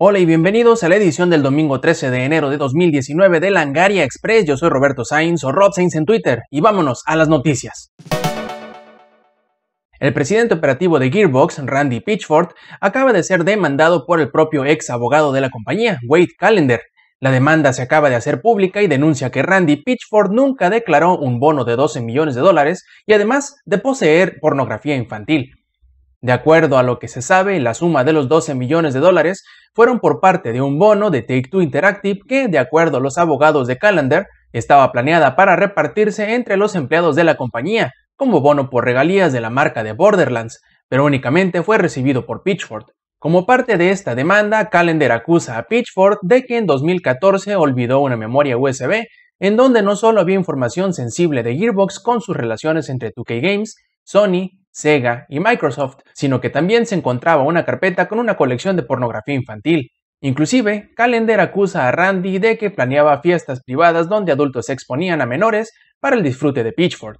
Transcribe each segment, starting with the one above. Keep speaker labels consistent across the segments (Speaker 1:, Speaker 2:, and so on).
Speaker 1: Hola y bienvenidos a la edición del domingo 13 de enero de 2019 de Langaria Express. Yo soy Roberto Sainz o Rob Sainz en Twitter y vámonos a las noticias. El presidente operativo de Gearbox, Randy Pitchford, acaba de ser demandado por el propio ex abogado de la compañía, Wade Callender. La demanda se acaba de hacer pública y denuncia que Randy Pitchford nunca declaró un bono de 12 millones de dólares y además de poseer pornografía infantil. De acuerdo a lo que se sabe, la suma de los 12 millones de dólares fueron por parte de un bono de Take-Two Interactive que, de acuerdo a los abogados de Calendar, estaba planeada para repartirse entre los empleados de la compañía como bono por regalías de la marca de Borderlands, pero únicamente fue recibido por Pitchford. Como parte de esta demanda, Calendar acusa a Pitchford de que en 2014 olvidó una memoria USB en donde no solo había información sensible de Gearbox con sus relaciones entre 2K Games, Sony, Sega y Microsoft, sino que también se encontraba una carpeta con una colección de pornografía infantil. Inclusive, Calendar acusa a Randy de que planeaba fiestas privadas donde adultos se exponían a menores para el disfrute de Pitchford.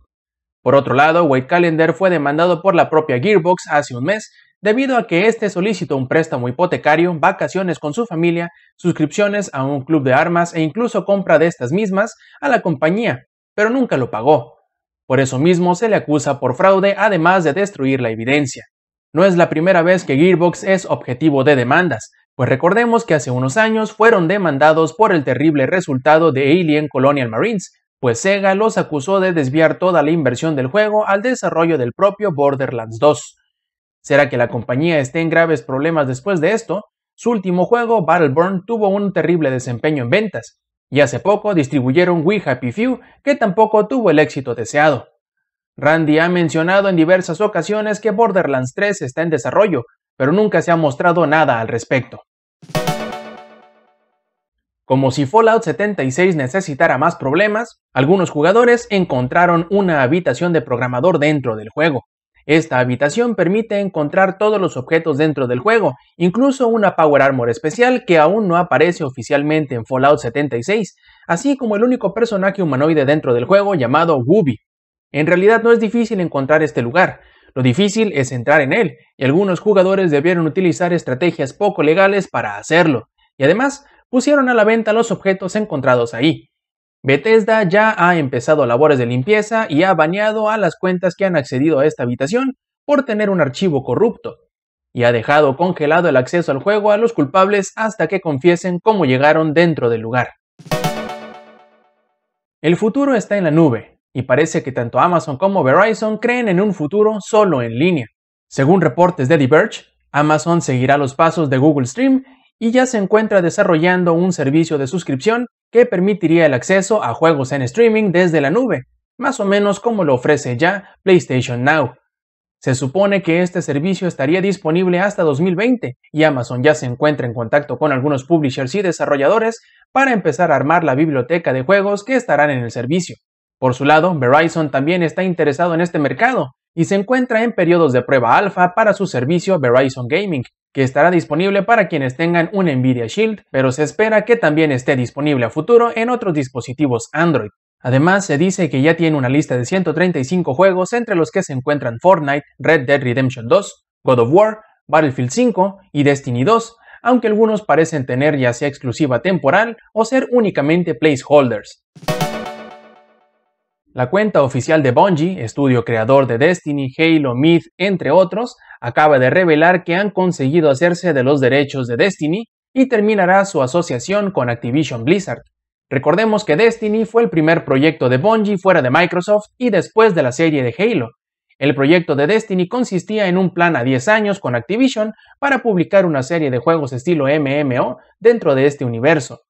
Speaker 1: Por otro lado, White Calendar fue demandado por la propia Gearbox hace un mes debido a que éste solicitó un préstamo hipotecario, vacaciones con su familia, suscripciones a un club de armas e incluso compra de estas mismas a la compañía, pero nunca lo pagó. Por eso mismo se le acusa por fraude además de destruir la evidencia. No es la primera vez que Gearbox es objetivo de demandas, pues recordemos que hace unos años fueron demandados por el terrible resultado de Alien Colonial Marines, pues Sega los acusó de desviar toda la inversión del juego al desarrollo del propio Borderlands 2. ¿Será que la compañía esté en graves problemas después de esto? Su último juego, Battleborn, tuvo un terrible desempeño en ventas, y hace poco distribuyeron We Happy Few, que tampoco tuvo el éxito deseado. Randy ha mencionado en diversas ocasiones que Borderlands 3 está en desarrollo, pero nunca se ha mostrado nada al respecto. Como si Fallout 76 necesitara más problemas, algunos jugadores encontraron una habitación de programador dentro del juego. Esta habitación permite encontrar todos los objetos dentro del juego, incluso una Power Armor especial que aún no aparece oficialmente en Fallout 76, así como el único personaje humanoide dentro del juego llamado Wooby. En realidad no es difícil encontrar este lugar, lo difícil es entrar en él, y algunos jugadores debieron utilizar estrategias poco legales para hacerlo, y además pusieron a la venta los objetos encontrados ahí. Bethesda ya ha empezado labores de limpieza y ha baneado a las cuentas que han accedido a esta habitación por tener un archivo corrupto, y ha dejado congelado el acceso al juego a los culpables hasta que confiesen cómo llegaron dentro del lugar. El futuro está en la nube, y parece que tanto Amazon como Verizon creen en un futuro solo en línea. Según reportes de Diverge, Amazon seguirá los pasos de Google Stream y ya se encuentra desarrollando un servicio de suscripción que permitiría el acceso a juegos en streaming desde la nube, más o menos como lo ofrece ya PlayStation Now. Se supone que este servicio estaría disponible hasta 2020 y Amazon ya se encuentra en contacto con algunos publishers y desarrolladores para empezar a armar la biblioteca de juegos que estarán en el servicio. Por su lado, Verizon también está interesado en este mercado y se encuentra en periodos de prueba alfa para su servicio Verizon Gaming, que estará disponible para quienes tengan un Nvidia Shield, pero se espera que también esté disponible a futuro en otros dispositivos Android. Además, se dice que ya tiene una lista de 135 juegos entre los que se encuentran Fortnite, Red Dead Redemption 2, God of War, Battlefield 5 y Destiny 2, aunque algunos parecen tener ya sea exclusiva temporal o ser únicamente placeholders. La cuenta oficial de Bungie, estudio creador de Destiny, Halo, Myth, entre otros, acaba de revelar que han conseguido hacerse de los derechos de Destiny y terminará su asociación con Activision Blizzard. Recordemos que Destiny fue el primer proyecto de Bungie fuera de Microsoft y después de la serie de Halo. El proyecto de Destiny consistía en un plan a 10 años con Activision para publicar una serie de juegos estilo MMO dentro de este universo.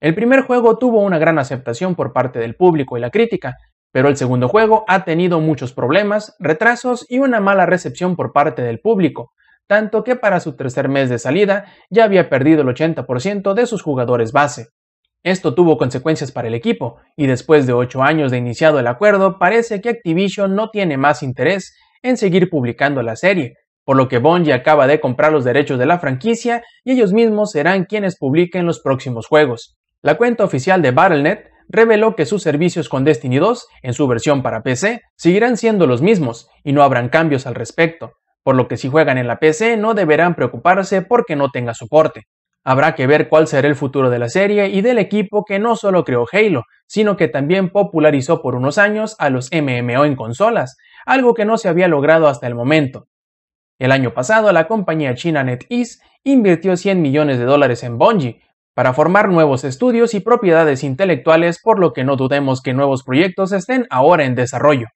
Speaker 1: El primer juego tuvo una gran aceptación por parte del público y la crítica, pero el segundo juego ha tenido muchos problemas, retrasos y una mala recepción por parte del público, tanto que para su tercer mes de salida ya había perdido el 80% de sus jugadores base. Esto tuvo consecuencias para el equipo, y después de 8 años de iniciado el acuerdo, parece que Activision no tiene más interés en seguir publicando la serie, por lo que Bungie acaba de comprar los derechos de la franquicia y ellos mismos serán quienes publiquen los próximos juegos. La cuenta oficial de Battle.net reveló que sus servicios con Destiny 2, en su versión para PC, seguirán siendo los mismos y no habrán cambios al respecto, por lo que si juegan en la PC no deberán preocuparse porque no tenga soporte. Habrá que ver cuál será el futuro de la serie y del equipo que no solo creó Halo, sino que también popularizó por unos años a los MMO en consolas, algo que no se había logrado hasta el momento. El año pasado, la compañía china NetEase invirtió 100 millones de dólares en Bungie para formar nuevos estudios y propiedades intelectuales, por lo que no dudemos que nuevos proyectos estén ahora en desarrollo.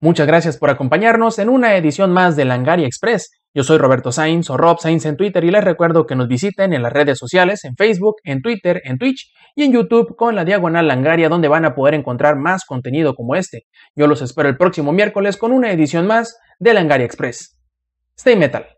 Speaker 1: Muchas gracias por acompañarnos en una edición más de Langaria Express. Yo soy Roberto Sainz o Rob Sainz en Twitter y les recuerdo que nos visiten en las redes sociales, en Facebook, en Twitter, en Twitch y en YouTube con la diagonal Langaria donde van a poder encontrar más contenido como este. Yo los espero el próximo miércoles con una edición más de Langaria Express. Stay metal.